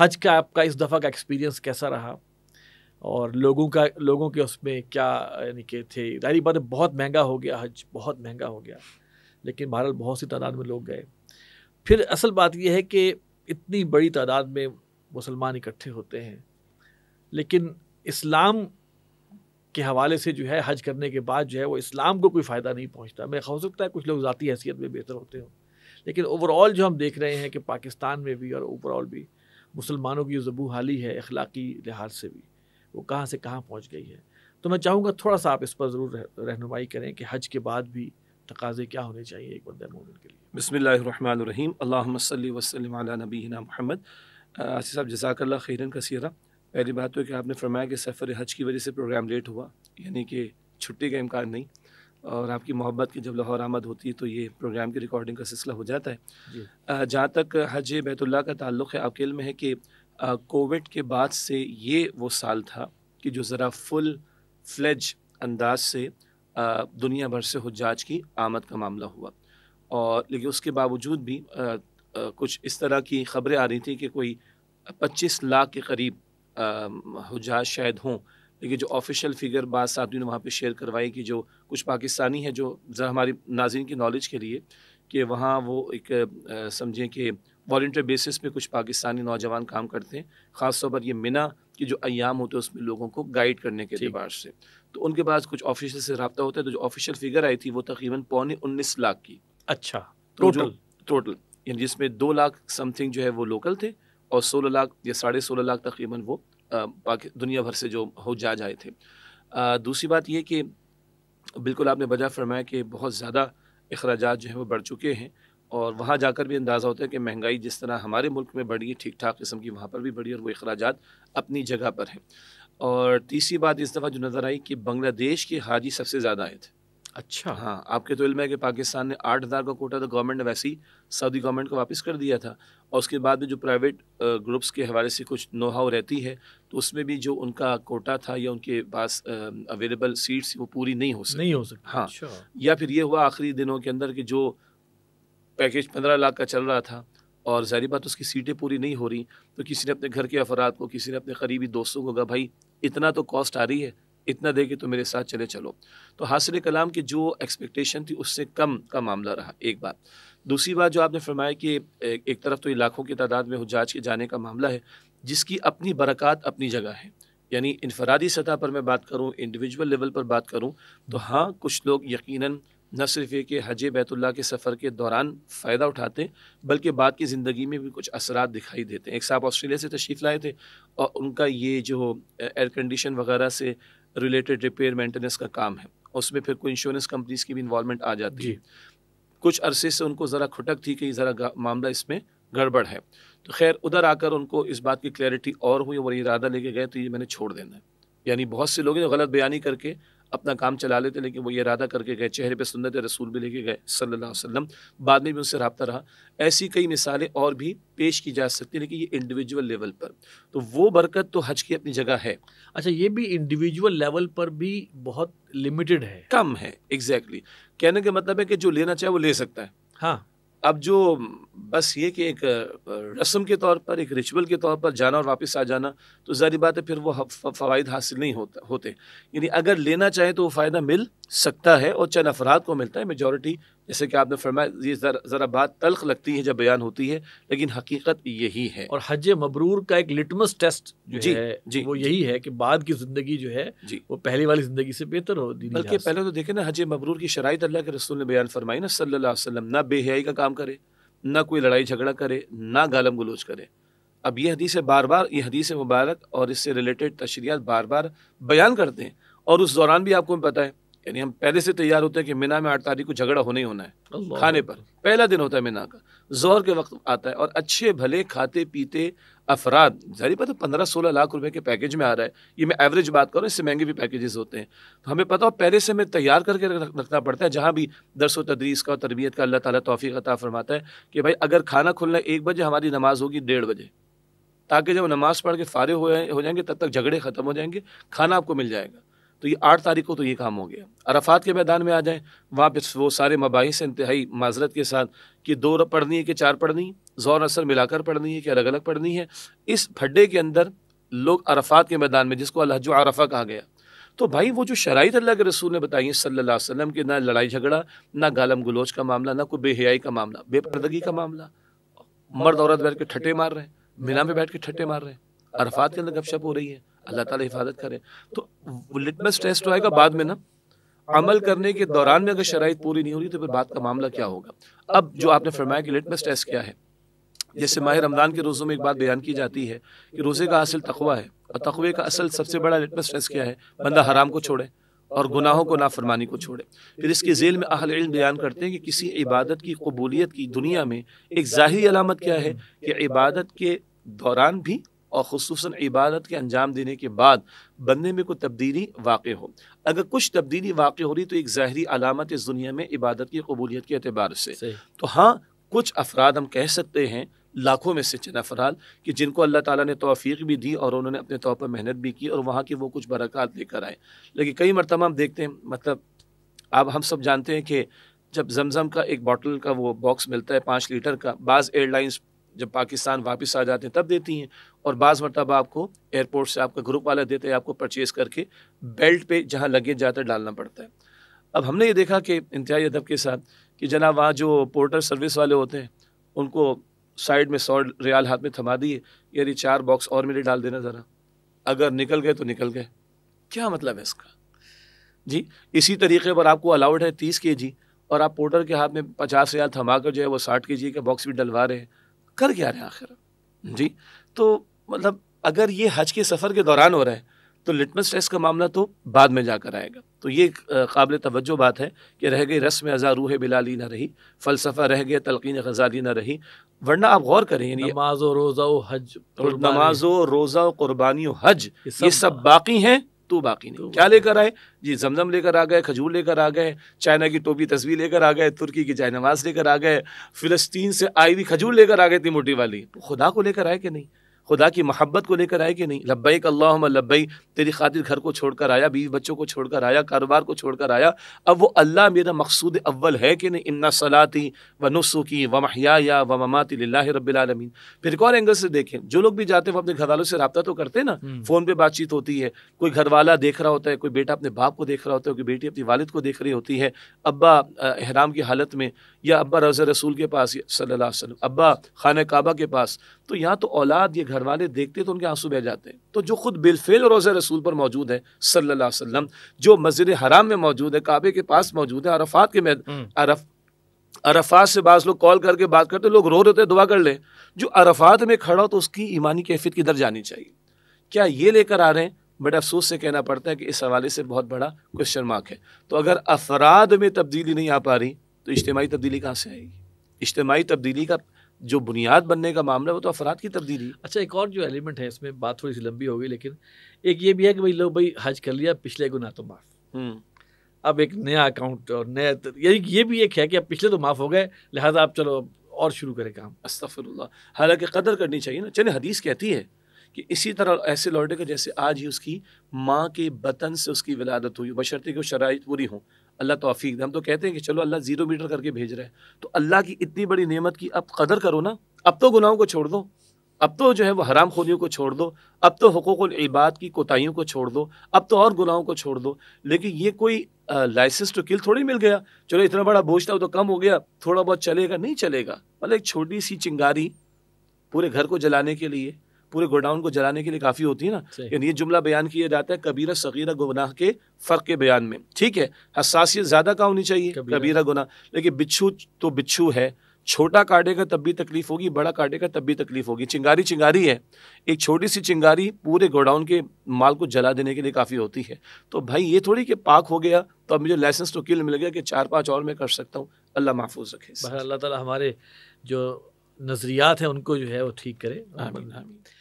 हज का आपका इस दफ़ा का एक्सपीरियंस कैसा रहा और लोगों का लोगों के उसमें क्या यानी कि थे जाहिर बात बहुत महंगा हो गया हज बहुत महंगा हो गया लेकिन भारत बहुत सी तादाद में लोग गए फिर असल बात यह है कि इतनी बड़ी तादाद में मुसलमान इकट्ठे होते हैं लेकिन इस्लाम के हवाले से जो है हज करने के बाद जो है वो इस्लाम को कोई फ़ायदा नहीं पहुंचता मैं हो सकता है कुछ लोग ज़ाती हैसियत में बेहतर होते हों लेकिन ओवरऑल जो हम देख रहे हैं कि पाकिस्तान में भी और ओवरऑल भी मुसलमानों की जबू हाली है अखलाकी लिहाज से भी वो कहाँ से कहाँ पहुँच गई है तो मैं चाहूँगा थोड़ा सा आप इस पर ज़रूर रहनुमाई करें कि हज के बाद भी तकाजे क्या होने चाहिए एक बंद मोमिन के लिए बसमीम अल्लाम वसलम नबी महमद आसिफ साहब जजाकल्ला खैरन सीरा पहली बात तो कि आपने फरमाया कि सफ़र हज की वजह से प्रोग्राम लेट हुआ यानी कि छुट्टी का इम्कान नहीं और आपकी मोहब्बत की जब लाहौर आमद होती है तो ये प्रोग्राम की रिकॉर्डिंग का सिलसिला हो जाता है जहाँ तक हज बैतुल्ला का ताल्लुक है आपके इल्म है कि कोविड के बाद से ये वो साल था कि जो ज़रा फुल फ्लेज अंदाज से आ, दुनिया भर से हजाज की आमद का मामला हुआ और लेकिन उसके बावजूद भी आ, आ, कुछ इस तरह की खबरें आ रही थी कि कोई 25 लाख के करीब हजाज शायद हों लेकिन जो ऑफिशियल फिगर बाद साथियों ने वहाँ पर शेयर करवाई कि जो कुछ पाकिस्तानी है जो ज़रा हमारी नाजीन की नॉलेज के लिए कि वहाँ वो एक समझें कि वॉल्टियर बेसिस पे कुछ पाकिस्तानी नौजवान काम करते हैं ख़ासतौर पर ये मिना कि जो अयाम होते हैं उसमें लोगों को गाइड करने के अतबार से तो उनके पास कुछ ऑफिशियल से रबता होता है तो जो ऑफिशियल फिगर आई थी वो तकरीबन पौने उन्नीस लाख की अच्छा टोटल तो टोटल यानी जिसमें दो लाख समथिंग जो है वो लोकल थे और सोलह लाख या साढ़े सोलह लाख तकरीबन वो અ બગ દુનિયા ભર સે જો હોજજ આયે થે બીજી વાત યે કે બિલકુલ આપને બજા ફરમાયા કે બહોત જ્યાદા ઇખરાજાત જો હે વો બડ ચુકે હે ઓર વહા જકર ભી અંદાઝા હોતા હે કે મહેંગાઈ જિસ તરહ હમારે મુલક મે બડ ગઈ ઠીક ઠાક ઇસમ કી વહા પર ભી બડી ઓર વો ઇખરાજાત apni jagah par hai aur teesri baat is dafa jo nazar aayi ki bangladesh ke haaji sabse zyada aaye अच्छा हाँ आपके तो इल्म है कि पाकिस्तान ने आठ हज़ार का कोटा तो गवर्नमेंट ने वैसे ही सऊदी गवर्नमेंट को वापस कर दिया था और उसके बाद में जो प्राइवेट ग्रुप्स के हवाले से कुछ हाउ रहती है तो उसमें भी जो उनका कोटा था या उनके पास अवेलेबल सीट्स वो पूरी नहीं हो सकती नहीं हो सकती हाँ अच्छा। या फिर ये हुआ आखिरी दिनों के अंदर कि जो पैकेज पंद्रह लाख का चल रहा था और जहरी बात उसकी सीटें पूरी नहीं हो रही तो किसी ने अपने घर के अफराद को किसी ने अपने करीबी दोस्तों को कहा भाई इतना तो कॉस्ट आ रही है इतना दे के तो मेरे साथ चले चलो तो हासिल कलाम की जो एक्सपेक्टेशन थी उससे कम का मामला रहा एक बात दूसरी बात जो आपने फरमाया कि एक तरफ तो इलाकों की तादाद में हजाज के जाने का मामला है जिसकी अपनी बरक़ात अपनी जगह है यानी इनफरादी सतह पर मैं बात करूँ इंडिविजुअल लेवल पर बात करूँ तो हाँ कुछ लोग यकीन न सिर्फ ये कि हज बैतुल्ला के सफ़र के दौरान फ़ायदा उठाते बल्कि बाद की ज़िंदगी में भी कुछ असरा दिखाई देते हैं एक साहब ऑस्ट्रेलिया से तशरीफ़ लाए थे और उनका ये जो एयर कंडीशन वगैरह से रिलेटेड रिपेयर मेंटेनेंस का काम है उसमें फिर कोई इंश्योरेंस कंपनीज की भी इन्वॉलमेंट आ जाती है कुछ अरसे से उनको ज़रा खुटक थी कि ज़रा मामला इसमें गड़बड़ है तो खैर उधर आकर उनको इस बात की क्लैरिटी और हुई और इरादा लेके गए तो ये मैंने छोड़ देना है यानी बहुत से लोग गलत बयानी करके अपना काम चला लेते लेकिन वो ये इरादा करके गए चेहरे पे सुनत रसूल भी लेके गए सल्ला अलैहि बाद में भी उनसे रबता रहा ऐसी कई मिसालें और भी पेश की जा सकती हैं लेकिन ये इंडिविजुअल लेवल पर तो वो बरकत तो हज की अपनी जगह है अच्छा ये भी इंडिविजुअल लेवल पर भी बहुत लिमिटेड है कम है एग्जैक्टली exactly. कहने का मतलब है कि जो लेना चाहे वो ले सकता है हाँ अब जो बस ये कि एक रस्म के तौर पर एक रिचुअल के तौर पर जाना और वापस आ जाना तो ज़ारी बात है फिर वो फ़वाद हासिल नहीं होता होते यानी अगर लेना चाहे तो वो फ़ायदा मिल सकता है और चंद अफराद को मिलता है मेजोरिटी जैसे कि आपने फरमाया ये ज़रा बात तलख लगती है जब बयान होती है लेकिन हकीकत यही है और हज मबरूर का एक लिटमस टेस्ट जो जी, है जी, वो यही है कि बाद की ज़िंदगी जो है जी, वो पहले वाली ज़िंदगी से बेहतर हो बल्कि पहले तो देखे ना हज मबरूर की शराइत तो अल्लाह के रसूल ने बयान फरमाई ना सल्ला वसलम ना बेहयाई का काम करे ना कोई लड़ाई झगड़ा करे ना गालम गलोच करे अब ये हदीस बार बार ये हदीस मुबारक और इससे रिलेटेड तशरियात बार बार बयान करते हैं और उस दौरान भी आपको पता है यानी हम पहले से तैयार होते हैं कि मीना में आठ तारीख को झगड़ा होने ही होना है खाने पर पहला दिन होता है मीना का जोर के वक्त आता है और अच्छे भले खाते पीते अफराद जारी पता पंद्रह सोलह लाख रुपए के पैकेज में आ रहा है ये मैं एवरेज बात कर रहा हूँ इससे महंगे भी पैकेजेस होते हैं तो हमें पता हो पहले से हमें तैयार करके रखना पड़ता है जहाँ भी दरस व तदरीस का और तरबियत का अल्लाह ताली तोफ़ी अता फरमाता है कि भाई अगर खाना खुलना एक बजे हमारी नमाज़ होगी डेढ़ बजे ताकि जब नमाज़ पढ़ के फारे हो जाएंगे तब तक झगड़े ख़त्म हो जाएंगे खाना आपको मिल जाएगा तो ये आठ तारीख को तो ये काम हो गया अरफात के मैदान में आ जाएँ वहाँ पर वो सारे मबाहिस इंतहाई माजरत के साथ कि दो पढ़नी है कि चार पढ़नी जोर असर मिलाकर पढ़नी है कि अलग अलग पढ़नी है इस भड्डे के अंदर लोग अरफात के मैदान में जिसको अलहज अरफा कहा गया तो भाई वो जो शराइ तो अल्लाह के रसूल ने बताई है सल्ला वसम कि ना लड़ाई झगड़ा ना गालम गलोच का मामला ना कोई बेहयाई का मामला बेपर्दगी का मामला मर्द औरत बैठ के ठट्टे मार रहे हैं मिला में बैठ के ठट्टे मार रहे हैं अरफात के अंदर गपशप हो रही है अल्लाह ताला हिफाजत करे तो लिटमस टेस्ट तो आएगा बाद में ना अमल करने के दौरान में अगर शराइ पूरी नहीं हो रही तो फिर बात का मामला क्या होगा अब जो आपने फरमाया कि लिटमस टेस्ट क्या है जैसे माह रमज़ान के रोज़ों में एक बात बयान की जाती है कि रोज़े का असल तकवा है और तकवे का असल सबसे बड़ा लिटमस टेस्ट क्या है बंदा हराम को छोड़े और गुनाहों को नाफरमानी को छोड़े फिर इसके जेल में अहल इल्म बयान करते हैं कि किसी इबादत की कबूलियत की दुनिया में एक जाहिर अलामत क्या है कि इबादत के दौरान भी और खसूस इबादत के अंजाम देने के बाद बंदे में कोई तब्दीली वाक़ हो अगर कुछ तब्दीली वाक़ हो रही तो एक ज़ाहरी अलामत इस दुनिया में इबादत की कबूलीत के अतबार से तो हाँ कुछ अफराद हम कह सकते हैं लाखों में से चंद अफराद कि जिनको अल्लाह ताला ने तोफ़ी भी दी और उन्होंने अपने तौर पर मेहनत भी की और वहाँ की वो कुछ बरक़ात लेकर आए लेकिन कई मरतबा हम देखते हैं मतलब अब हम सब जानते हैं कि जब जमज़म का एक बॉटल का वो बॉक्स मिलता है पाँच लीटर का बाज़ एयरलाइंस जब पाकिस्तान वापस आ जाते हैं तब देती हैं और बाज़ मरतबा आपको एयरपोर्ट से आपका ग्रुप वाला देते हैं आपको परचेज़ करके बेल्ट पे जहाँ लगे जाता है डालना पड़ता है अब हमने ये देखा कि इंतहाई अदब के साथ कि जना वहाँ जो पोर्टर सर्विस वाले होते हैं उनको साइड में सौ रियाल हाथ में थमा दिए यार ये चार बॉक्स और मेरे डाल देना ज़रा अगर निकल गए तो निकल गए क्या मतलब है इसका जी इसी तरीके पर आपको अलाउड है तीस के जी और आप पोर्टर के हाथ में पचास रियाल थमा कर जो है वो साठ के जी का बॉक्स भी डलवा रहे हैं कर क्या रहे हैं आखिर जी तो मतलब अगर ये हज के सफ़र के दौरान हो रहा है तो लिटमस टेस्ट का मामला तो बाद में जाकर आएगा तो ये काबिल तवज्जो बात है कि रह गई रस्म अज़ा रूह बिलाली ना रही फ़लसफ़ा रह गए तलकिन गजाली ना रही वरना आप गौर करें नमाज रोज़ा हज नमाज रोज़ा क़ुरबानी हज ये सब बाकी हैं तो बाकी नहीं तो क्या लेकर आए जी जमजम लेकर आ गए खजूर लेकर आ गए चाइना की टोपी तस्वीर लेकर आ गए तुर्की की जायनवाज लेकर आ गए फिलस्तीन से आई हुई खजूर लेकर आ गए थी मोटी वाली तो खुदा को लेकर आए कि नहीं खुदा की मोहब्बत को लेकर आए कि नहीं लब्बई अल्लाह लब्बई तेरी खातिर घर को छोड़कर आया बीवी बच्चों को छोड़कर आया कारोबार को छोड़कर आया अब वो अल्लाह मेरा मकसूद अव्वल है कि नहीं इन्ना सलाती व नुसुकी व महया व ममाती ला फिर एक और एंगल से देखें जो लोग भी जाते हैं वो अपने घर वालों से रबता तो करते हैं ना हम्म। फ़ोन पर बातचीत होती है कोई घर वाला देख रहा होता है कोई बेटा अपने बाप को देख रहा होता है कोई बेटी अपनी वालिद को देख रही होती है अब्बा अहराम की हालत में या अब्बा रज़ रसूल के पास सल्ला वसलम अब्बा खान काबा के पास तो यहाँ तो औलाद ये घर वाले देखते तो उनके आंसू बह जाते हैं तो जो खुद बिलफेल रोज़ रसूल पर मौजूद है सल्ला वसम जो मस्जिद हराम में मौजूद है काबे के पास मौजूद है अरफात के हम्म। अरफ अरफात से बाज़ लोग कॉल करके बात करते लोग रो रहे दुआ कर लें जो अरफात में खड़ा हो तो उसकी ईमानी कैफियत किधर जानी चाहिए क्या ये लेकर आ रहे हैं बड़े अफसोस से कहना पड़ता है कि इस हवाले से बहुत बड़ा क्वेश्चन मार्क है तो अगर अफराद में तब्दीली नहीं आ पा रही तो इज्तमाही तब्दीली कहाँ से आएगी इज्तमाही तब्दीली का जो बुनियाद बनने का मामला है वो तो अफराद की तब्दीली अच्छा एक और जो एलिमेंट है इसमें बात थोड़ी सी लंबी हो गई लेकिन एक ये भी है कि भाई लोग भाई हज कर लिया पिछले गुना तो माफ़ हम्म। अब एक नया अकाउंट और नया यानी ये भी एक है कि अब पिछले तो माफ़ हो गए लिहाजा आप चलो और शुरू करें काम अस्तफ़िर हालांकि कदर करनी चाहिए ना चले हदीस कहती है कि इसी तरह ऐसे लौटे के जैसे आज ही उसकी माँ के बतन से उसकी विलादत हुई बशर्ते कि शराइ पूरी हों अल्लाह तोफ़ी हम तो कहते हैं कि चलो अल्लाह ज़ीरो मीटर करके भेज रहे हैं तो अल्लाह की इतनी बड़ी नेमत की अब कदर करो ना अब तो गुनाहों को छोड़ दो अब तो जो है वो हराम खोदियों को छोड़ दो अब तो हकूक़ इबाद की कोताहीियों को छोड़ दो अब तो और गुनाहों को छोड़ दो लेकिन ये कोई लाइसेंस टू किल थोड़ी मिल गया चलो इतना बड़ा बोझ था वो तो कम हो गया थोड़ा बहुत चलेगा नहीं चलेगा मतलब एक छोटी सी चिंगारी पूरे घर को जलाने के लिए पूरे गोडाउन को जलाने के लिए काफ़ी होती है ना यानी ये जुमला बयान किया जाता है कबीरा सगीरा गुनाह के फ़र्क के बयान में ठीक है हसासियत ज़्यादा का होनी चाहिए कबीरा गुनाह लेकिन बिच्छू तो बिच्छू है छोटा काटेगा तब भी तकलीफ होगी बड़ा काटेगा तब भी तकलीफ होगी चिंगारी चिंगारी है एक छोटी सी चिंगारी पूरे गोडाउन के माल को जला देने के लिए काफ़ी होती है तो भाई ये थोड़ी कि पाक हो गया तो अब मुझे लाइसेंस तो किल मिल गया कि चार पाँच और मैं कर सकता हूँ अल्लाह महफूज रखे अल्लाह ताला हमारे जो नज़रियात हैं उनको जो है वो ठीक करे आमीन आमीन